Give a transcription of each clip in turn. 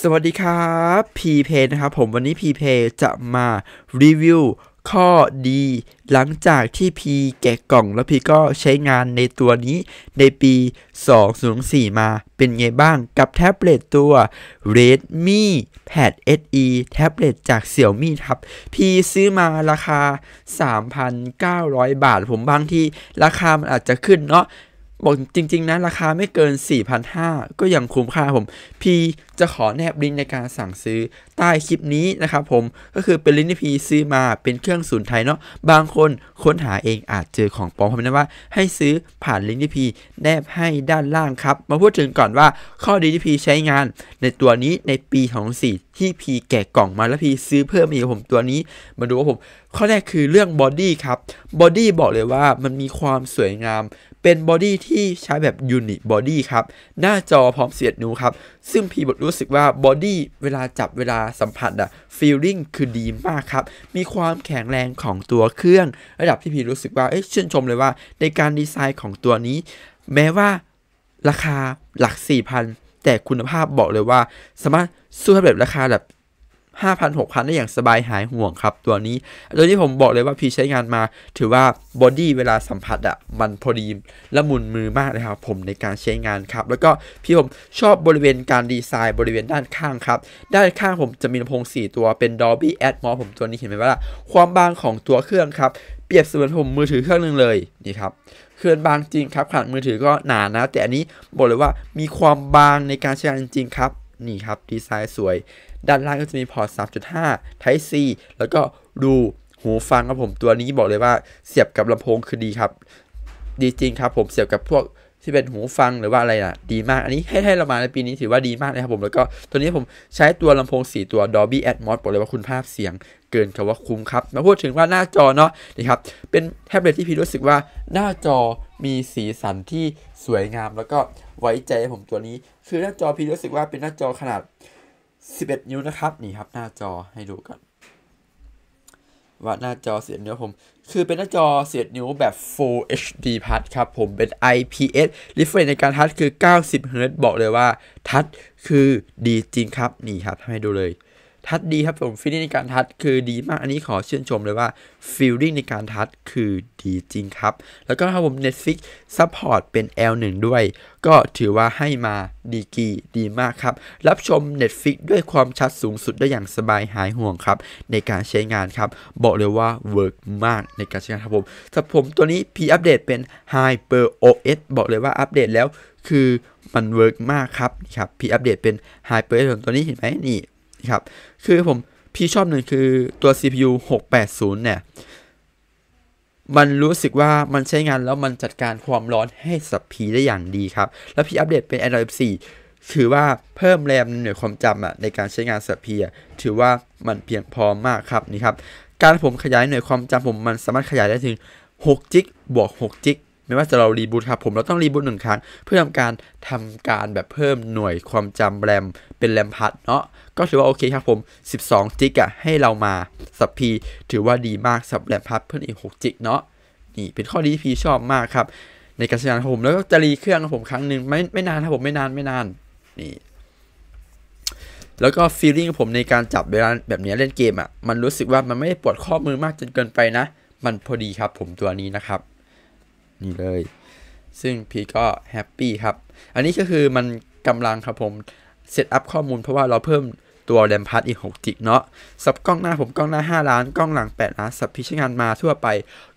สวัสดีครับ พีเพนะครับ ผมวันนี้พีเพจะมารีวิวข้อดี หลังจากที่พีแกะกล่องแล้วพีก็ใช้งานในตัวนี้ในปี 2004มาเป็นไงบ้าง กับแท็บเล็ตตัว Redmi Pad SE แท็บเล็ตจาก Xiaomi ครับ พีซื้อมาราคา 3,900 บาทผมบางที่ราคามันอาจจะขึ้นเนาะบอกจริงๆนะ ราคาไม่เกิน 4,500 ก็ยังคุ้มค่าผม พีจะขอแนบลิงก์ในการสั่งซื้อใต้คลิปนี้นะครับผม ก็คือเป็นลิงก์ ที่พีซื้อมาเป็นเครื่องศูนย์ไทยเนาะ บางคนค้นหาเองอาจเจอของปลอมผมนะว่าให้ซื้อผ่านลิงก์ที่พีแนบให้ด้านล่างครับ มาพูดถึงก่อนว่าข้อดีที่พีใช้งานในตัวนี้ในปีของสี่ที่พีแกะกล่องมาแล้วพีซื้อเพิ่มอีกผมตัวนี้ มาดูว่าผมข้อแรกคือเรื่องบอดี้ครับบอดี้บอกเลยว่ามันมีความสวยงามเป็นบอดี้ที่ใช้แบบยูนิบอดี้ครับ หน้าจอพร้อมเสียดนูครับ ซึ่งพีบทรู้สึกว่าบอดี้เวลาจับเวลาสัมผัสอะฟีลลิ่งคือดีมากครับ มีความแข็งแรงของตัวเครื่อง ระดับที่พีรู้สึกว่าเอ้ยชื่นชมเลยว่าในการดีไซน์ของตัวนี้ แม้ว่าราคาหลัก 4,000 แต่คุณภาพบอกเลยว่า สามารถสู้แบบราคาแบบ5,000 6,000 ได้อย่างสบายหายห่วงครับ ตัวนี้ตัวนี้ผมบอกเลยว่าพี่ใช้งานมา ถือว่าบอดี้เวลาสัมผัสอะมันพอดีละมุนมือมากเลยครับ ผมในการใช้งานครับ แล้วก็พี่ผมชอบบริเวณการดีไซน์บริเวณด้านข้างครับ ด้านข้างผมจะมีลำโพง4 ตัวเป็น Dolby Atmos ผมตัวนี้เห็นไหมว่าความบางของตัวเครื่องครับ เปรียบเสมือนผมมือถือเครื่องนึงเลยนี่ครับเคลื่อนบางจริงครับขนาดมือถือก็หนานะ แต่อันนี้บอกเลยว่ามีความบางในการใช้งานจริงครับนี่ครับดีไซน์สวยด้านล่างก็จะมีพอร์ต3.5 Type C แล้วก็ดูหูฟังครับผมตัวนี้บอกเลยว่าเสียบกับลำโพงคือดีครับ ดีจริงครับผมเสียบกับพวกที่เป็นหูฟังหรือว่าอะไรน่ะ ดีมากอันนี้ให้ให้เรามาในปีนี้ถือว่าดีมากเลยครับผมแล้วก็ตัวนี้ผมใช้ตัวลำโพง4ตัว Dolby Atmos บอกเลยว่าคุณภาพเสียงเกินคำว่าคุ้มครับมาพูดถึงว่าหน้าจอเนาะนี่ครับเป็นแท็บเล็ตที่พี่รู้สึกว่าหน้าจอมีสีสันที่สวยงาม แล้วก็ไว้ใจผมตัวนี้คือหน้าจอพี่รู้สึกว่าเป็นหน้าจอขนาด11นิ้วนะครับ นี่ครับ หน้าจอให้ดูกันว่าหน้าจอเสียดนิ้วผม คือเป็นหน้าจอเสียดนิ้วแบบ Full HD p ัดครับผมเป็น IPS refresh ในการทัชคือ90 Hz บอกเลยว่า ทัชคือดีจริงครับ นี่ครับ ให้ดูเลยทัดดีครับผมฟีลลิ่งในการทัดคือดีมากอันนี้ขอชื่นชมเลยว่าฟีลลิ่งในการทัดคือดีจริงครับแล้วก็ถ้าผม Netflix ัพพอร์ตเป็น L1 ด้วยก็ถือว่าให้มาดีกีดีมากครับรับชม Netflix ด้วยความชัดสูงสุดได้อย่างสบายหายห่วงครับ ในการใช้งานครับบอกเลยว่าเวิร์กมากในการใช้งานครับผมสับผมตัวนี้ P อัปเดตเป็น Hyper OS บอกเลยว่าอัปเดตแล้วคือมันเวิร์กมากครับครับพีอัปเดตเป็น Hyper ตัวนี้เห็นไหมนี่ครับคือผมพี่ชอบหนึ่งคือตัว CPU 680 เนี่ย มันรู้สึกว่ามันใช้งานแล้วมันจัดการความร้อนให้สับพีได้อย่างดีครับ แล้วพี่อัปเดตเป็น Android 14ถือว่าเพิ่มแรมหน่วยความจำอะในการใช้งานสับพีอะถือว่ามันเพียงพอมากครับนี่ครับการผมขยายหน่วยความจำผมมันสามารถขยายได้ถึง 6 จิกบวก6 จิกไม่ว่าจะเรารีบูตครับผมเราต้องรีบูตหนึ่งครั้งเพื่อทำการทำการแบบเพิ่มหน่วยความจำแรมเป็นแรมพัดเนาะก็ถือว่าโอเคครับผม12จิกอะให้เรามาสับพี ถือว่าดีมากสับแรมพัดเพิ่มอีก6จิกเนาะนี่เป็นข้อดีที่พีชอบมากครับ ในการใช้งานผม แล้วก็จะรีเครื่องขอผมครั้งหนึ่งไม่ไม่นานครับผมไม่นานไม่นานนี่แล้วก็ฟีลลิ่งผมในการจับเวลาแบบนี้เล่นเกมอะ่ะมันรู้สึกว่ามันไม่ปวดข้อมือมากจนเกินไปนะ มันพอดีครับ ผมตัวนี้นะครับนี้เลยซึ่งพีก็แฮปปี้ครับ อันนี้ก็คือมันกำลังครับผมเซตอัพข้อมูลเพราะว่าเราเพิ่มตัวแรมพัดอีก6จิกเนาะสับกล้องหน้าผมกล้องหน้า 5 ล้าน กล้องหลัง 8 ล้านสับพิชงานมาทั่วไป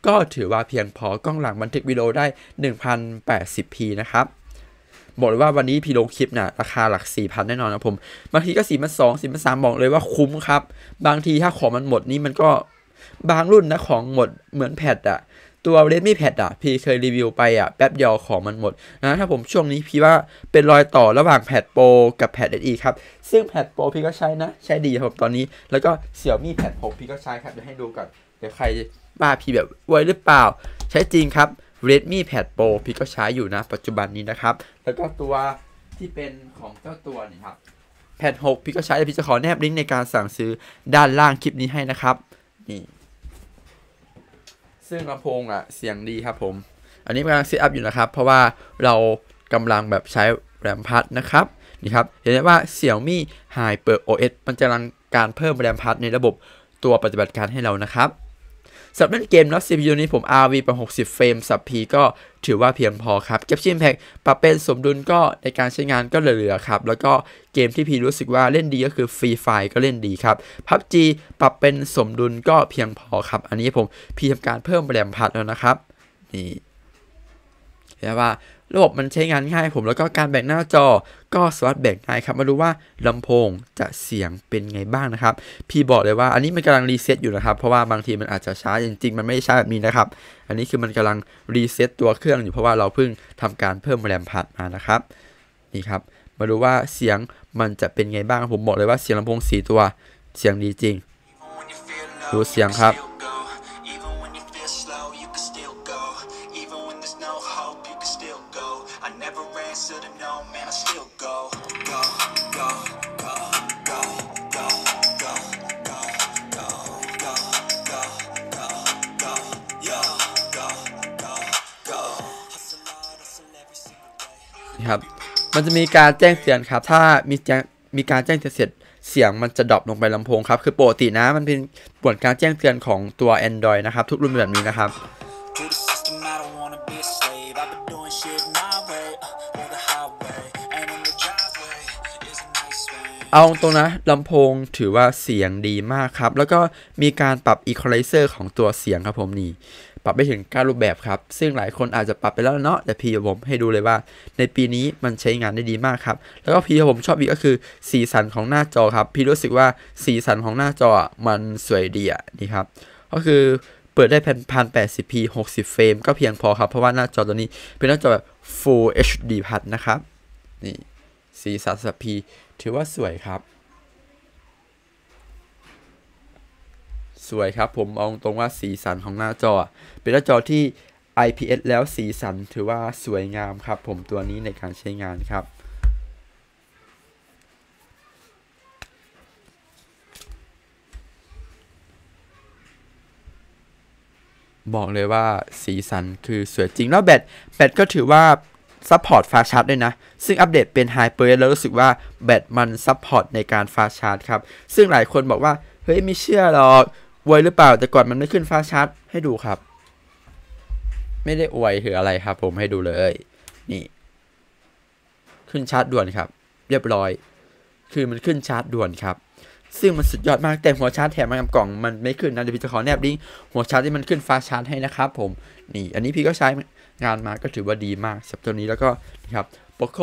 ก็ถือว่าเพียงพอกล้องหลังบันทึกวิดีโอได้ 1080p นะครับบอกเลยว่าวันนี้พี่ลงคลิปนะ่ะราคาหลัก 4,000แน่นอนนะผม บางทีก็4่0 0นส0มบอกเลยว่าคุ้มครับบางทีถ้าของมันหมดนี่มันก็บางรุ่นนะของหมดเหมือนแพดอะตัว Redmi Pad อ่ะ พี่เคยรีวิวไปอ่ะ แป๊บเดียวของมันหมดนะ ถ้าผมช่วงนี้พี่ว่าเป็นรอยต่อระหว่าง Pad Pro กับ Pad SE ครับ ซึ่ง Pad Pro พี่ก็ใช้นะ ใช้ดีครับตอนนี้ แล้วก็ Xiaomi Pad 6พี่ก็ใช้ครับ เดี๋ยวให้ดูก่อนเดี๋ยวใครบ้าพี่แบบไวหรือเปล่า ใช้จริงครับ Redmi Pad Pro พี่ก็ใช้อยู่นะ ปัจจุบันนี้นะครับ แล้วก็ตัวที่เป็นของเจ้าตัวนี่ครับแพด6พี่ก็ใช้พี่จะขอแนบลิงก์ในการสั่งซื้อ ด้านล่างคลิปนี้ให้นะครับนี่ซึ่งลำโพงอ่ะ เสียงดีครับผม อันนี้กำลังเซตอัพอยู่นะครับ เพราะว่าเรากำลังแบบใช้แรมพัดนะครับ นี่ครับ เห็นได้ว่า Xiaomi h y โอเ OS มันจะรังการเพิ่มแรมพัดในระบบตัวปฏิบัติการให้เรานะครับสำหรับเกมน็อตียูนี้ผม RV ประมาณ60 เฟรมสับพีก็ถือว่าเพียงพอครับแคปชิ่นแพ็กปรับเป็นสมดุลก็ในการใช้งานก็เหลือๆครับ แล้วก็เกมที่พีรู้สึกว่าเล่นดีก็คือฟรีไฟก็เล่นดีครับพับจีปรับเป็นสมดุลก็เพียงพอครับ อันนี้ผมพีทำการเพิ่มแรมพัดแล้วนะครับ นี่เห็นว่าระบบมันใช้งานง่ายผมแล้วก็การแบ่งหน้าจอก็สามารถแบ่งได้ครับ มาดูว่าลำโพงจะเสียงเป็นไงบ้างนะครับ พี่บอกเลยว่า อันนี้มันกำลังรีเซ็ตอยู่นะครับ เพราะว่าบางทีมันอาจจะช้าจริงๆมันไม่ช้าแบบนี้นะครับ อันนี้คือมันกำลังรีเซ็ตตัวเครื่องอยู่เพราะว่าเราเพิ่งทำการเพิ่มแรมพัดมานะครับ นี่ครับ มาดูว่าเสียงมันจะเป็นไงบ้างผมบอกเลยว่า เสียงลำโพงสีตัวเสียงดีจริงดูเสียงครับ no hope, you can still go. I never answer to no man, I still go. Go, go, go, go, go, go, go, go, go, go, go, go, yo, go, go, go. Hustle hard, hustle every single day. ครับ มันจะมีการแจ้งเตือนครับ ถ้ามีแจ้งมีการแจ้งเตือนเสร็จเสียง มันจะดรอปลงไปลำโพงครับ คือปกตินะ มันเป็นบทการแจ้งเตือนของตัว Android นะครับ ทุกรุ่นแบบนี้นะครับเอาตรงนะลำโพงถือว่าเสียงดีมากครับ แล้วก็มีการปรับอี e อไลเซอร์ของตัวเสียงครับผมนี่ปรับไปถึง 9 รูปแบบครับ ซึ่งหลายคนอาจจะปรับไปแล้วเนาะแต่พี่ผมให้ดูเลยว่า ในปีนี้มันใช้งานได้ดีมากครับแล้วก็พี่ผมชอบอีกก็คือสีสันของหน้าจอครับพี่รู้สึกว่าสีสันของหน้าจอมันสวยดีอ่ะนี่ครับก็คือเปิดได้พันพันแปดสิบพีหกสิบเฟรมก็เพียงพอครับ เพราะว่าหน้าจอตัวนี้เป็นหน้าจอแบบ Full HD พัดนะครับนี่สีสันสัพพีถือว่าสวยครับ สวยครับผมมองตรงว่าสีสันของหน้าจอ เป็นหน้าจอที่ IPS แล้วสีสันถือว่าสวยงามครับ ผมตัวนี้ในการใช้งานครับ บอกเลยว่า สีสันคือสวยจริงแล้วแบตแบตก็ถือว่าซัพพอร์ตฟาชาร์ดด้วยนะ ซึ่งอัปเดตเป็นไฮเปอร์แล้วรู้สึกว่าแบตมันซัพพอร์ตในการฟาชาร์ดครับ ซึ่งหลายคนบอกว่า เฮ้ยไม่เชื่อหรอกอวยหรือเปล่าแต่ก่อนมันไม่ขึ้นฟาชาร์ดให้ดูครับ ไม่ได้อวยหรืออะไรครับ ผมให้ดูเลย นี่ขึ้นชาร์จด่วนครับ เรียบร้อย คือมันขึ้นชาร์จด่วนครับ ซึ่งมันสุดยอดมากแต่หัวชาร์จแถมมากับกล่องมันไม่ขึ้นนะเดี๋ยวพี่จะขอแนบลิงก์หัวชาร์จที่มันขึ้นฟาชาร์จให้นะครับ ผมนี่อันนี้พี่ก็ใช้งานมาก็ถือว่าดีมากสำหรับตัวนี้แล้วก็นะครับโปโค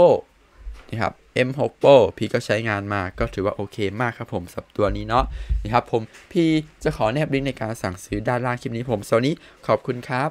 นะครับ M6 Pro พี่ก็ใช้งานมาก็ถือว่าโอเคมากครับผมสำหรับตัวนี้เนาะนะครับผม พี่จะขอแนบลิงก์ในการสั่งซื้อด้านล่างคลิปนี้ผมสวัสดีขอบคุณครับ